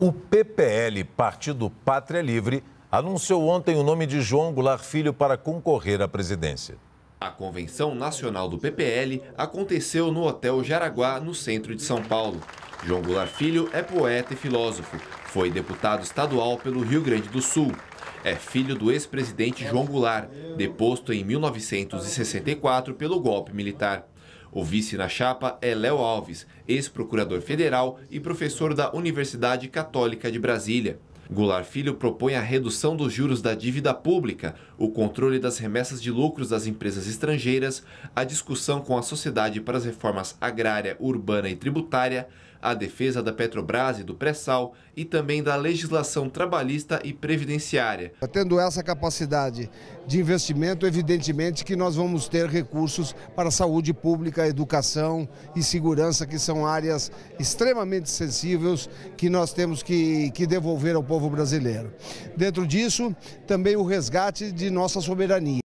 O PPL, Partido Pátria Livre, anunciou ontem o nome de João Goulart Filho para concorrer à presidência. A convenção nacional do PPL aconteceu no Hotel Jaraguá, no centro de São Paulo. João Goulart Filho é poeta e filósofo. Foi deputado estadual pelo Rio Grande do Sul. É filho do ex-presidente João Goulart, deposto em 1964 pelo golpe militar. O vice na chapa é Léo Alves, ex-procurador federal e professor da Universidade Católica de Brasília. Goulart Filho propõe a redução dos juros da dívida pública, o controle das remessas de lucros das empresas estrangeiras, a discussão com a sociedade para as reformas agrária, urbana e tributária, a defesa da Petrobras e do pré-sal e também da legislação trabalhista e previdenciária. Tá tendo essa capacidade de investimento, evidentemente que nós vamos ter recursos para saúde pública, educação e segurança, que são áreas extremamente sensíveis que nós temos que, que devolver ao povo brasileiro. Dentro disso, também o resgate de nossa soberania.